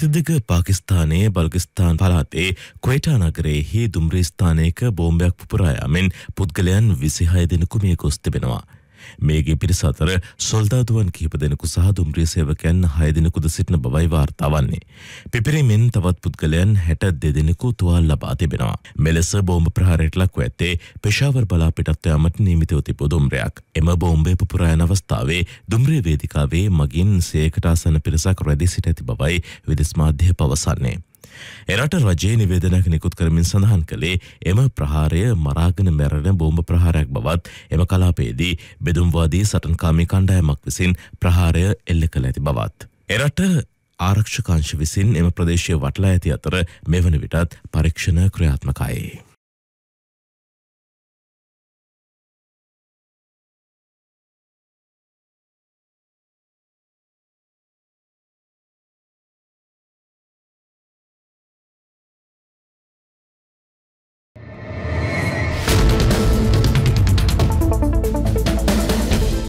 සිතදිග පාකිස්ථානයේ බල්ගස්ථාන් පලාතේ කොයිටා නගරයේ හි දුම්රේ ස්ථානයක බෝම්බයක් පුපුරායාමෙන් පුද්ගලයන් විසිහය දෙනෙකු මිය ගොස් තිබෙනවා. මේගේ පිරිස අතර සොල්දාදුවන් කිහිප දෙනෙකු සහ දුම්රිය සේවකයන් 6 දෙනෙකුද සිටින බවයි වාර්තා වන්නේ. පිපිරීමෙන් තවත් පුද්ගලයන් 62 දෙනෙකු තුවාල ලබා තිබෙනවා. මෙලෙස බෝම්බ ප්‍රහාරයට ලක්ව ඇත්තේ පෙෂාවර් බලාපිටත්ව යාමට නියමිතව තිබූ දුම්රියක්. එම බෝම්බේ පුපුරා යන අවස්ථාවේ දුම්රිය වේදිකාවේ මගින් 100කට ආසන්න පිරිසක් රැඳී සිට ඇති බවයි විදෙස් මාධ්‍ය පවසන්නේ. එරට රජයේ නිවේදනයක් නිකුත් කරමින් සඳහන් කළේ එම ප්‍රහාරය මරාගෙන මැරණ බෝම්භ ප්‍රහාරයක් බවත් එම කලාපයේදී බෙදුම්වාදී සටන්කාමී කණ්ඩායමක් විසින් ප්‍රහාරය එල්ල කළ ඇති බවත්. එරට ආරක්ෂකංශ විසින් එම ප්‍රදේශය වටලා ඇති අතර මෙවන විටත් පරීක්ෂණ ක්‍රියාත්මකයේ.